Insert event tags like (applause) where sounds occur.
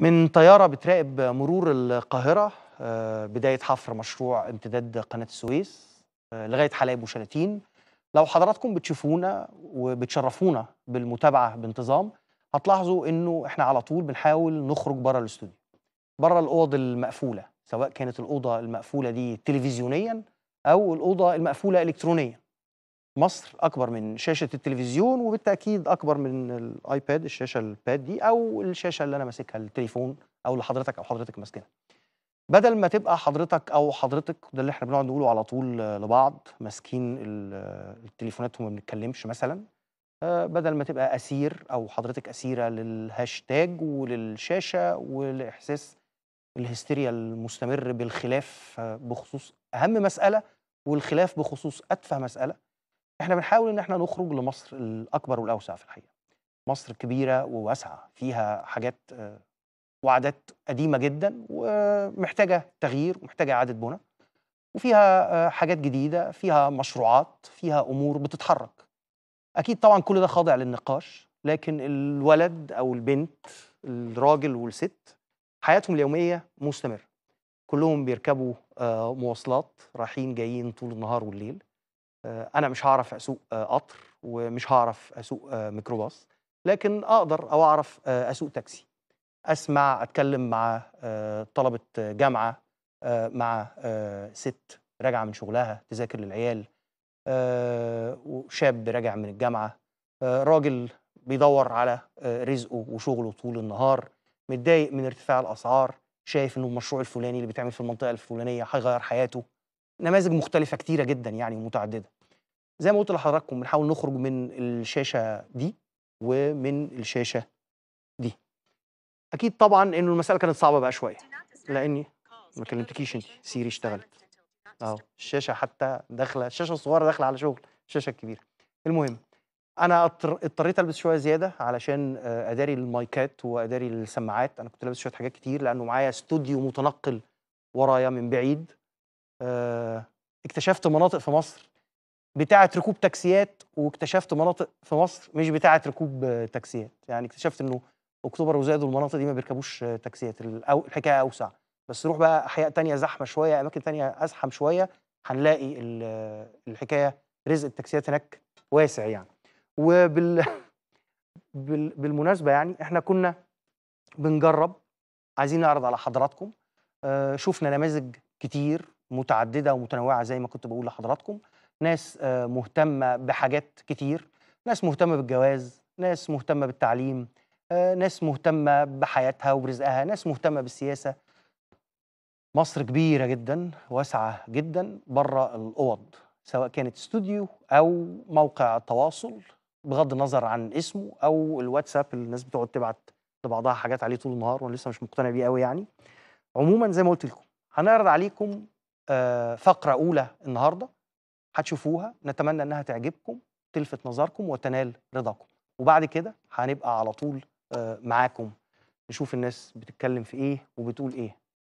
من طيارة بتراقب مرور القاهرة آه، بداية حفر مشروع امتداد قناة السويس آه، لغاية حلايب وشلاتين لو حضراتكم بتشوفونا وبتشرفونا بالمتابعة بانتظام هتلاحظوا انه احنا على طول بنحاول نخرج بره الاستوديو بره الأوض المقفولة سواء كانت الأوضة المقفولة دي تلفزيونيا أو الأوضة المقفولة إلكترونيا مصر اكبر من شاشه التلفزيون وبالتاكيد اكبر من الايباد الشاشه الباد دي او الشاشه اللي انا ماسكها التليفون او اللي حضرتك او حضرتك ماسكينها بدل ما تبقى حضرتك او حضرتك ده اللي احنا بنقعد نقوله على طول لبعض ماسكين التليفونات وما بنتكلمش مثلا آه، بدل ما تبقى اسير او حضرتك اسيره للهاشتاج وللشاشه ولاحساس الهستيريا المستمر بالخلاف بخصوص اهم مساله والخلاف بخصوص اتفه مساله احنا بنحاول ان احنا نخرج لمصر الاكبر والاوسع في الحقيقه مصر كبيره وواسعه فيها حاجات آه، وعادات قديمه جدا ومحتاجه تغيير ومحتاجه اعاده بناء وفيها آه، حاجات جديده فيها مشروعات فيها امور بتتحرك اكيد طبعا كل ده خاضع للنقاش لكن الولد او البنت الراجل والست حياتهم اليوميه مستمره كلهم بيركبوا آه، مواصلات رايحين جايين طول النهار والليل آه، انا مش هعرف اسوق آه، قطر ومش هعرف اسوق آه، ميكروباص لكن اقدر او اعرف اسوق تاكسي اسمع اتكلم مع طلبه جامعه مع ست راجعه من شغلها تذاكر للعيال وشاب راجع من الجامعه راجل بيدور على رزقه وشغله طول النهار متضايق من ارتفاع الاسعار شايف انه المشروع الفلاني اللي بيتعمل في المنطقه الفلانيه هيغير حياته نماذج مختلفه كتيره جدا يعني ومتعدده زي ما قلت لحضراتكم بنحاول نخرج من الشاشه دي ومن الشاشه دي اكيد طبعا انه المساله كانت صعبه بقى شويه لاني ما كلمتكيش انت سيري اشتغلت اهو الشاشه حتى داخله الشاشه الصغيره داخله على شغل الشاشه الكبيره المهم انا اضطريت البس شويه زياده علشان آه، اداري المايكات واداري السماعات انا كنت لابس شويه حاجات كتير لانه معايا استوديو متنقل ورايا من بعيد آه، اكتشفت مناطق في مصر بتاعه ركوب تاكسيات واكتشفت مناطق في مصر مش بتاعه ركوب تاكسيات يعني اكتشفت انه اكتوبر وزايد والمناطق دي ما بيركبوش تاكسيات الحكايه اوسع بس نروح بقى احياء تانية زحمه شويه اماكن تانية ازحم شويه هنلاقي الحكايه رزق التاكسيات هناك واسع يعني وبال (laughs) بالمناسبه يعني احنا كنا بنجرب عايزين نعرض على حضراتكم آه، شفنا نماذج كتير متعدده ومتنوعه زي ما كنت بقول لحضراتكم ناس آه، مهتمه بحاجات كتير ناس مهتمه بالجواز ناس مهتمه بالتعليم آه، ناس مهتمه بحياتها وبرزقها ناس مهتمه بالسياسه مصر كبيره جدا واسعه جدا بره الاوض سواء كانت استوديو او موقع تواصل بغض النظر عن اسمه او الواتساب اللي الناس بتقعد تبعت لبعضها حاجات عليه طول النهار وانا لسه مش مقتنع بيه قوي يعني عموما زي ما قلت لكم هنعرض عليكم آه، فقرة أولى النهاردة هتشوفوها نتمنى أنها تعجبكم تلفت نظركم وتنال رضاكم وبعد كده هنبقى على طول آه، معاكم نشوف الناس بتتكلم في إيه وبتقول إيه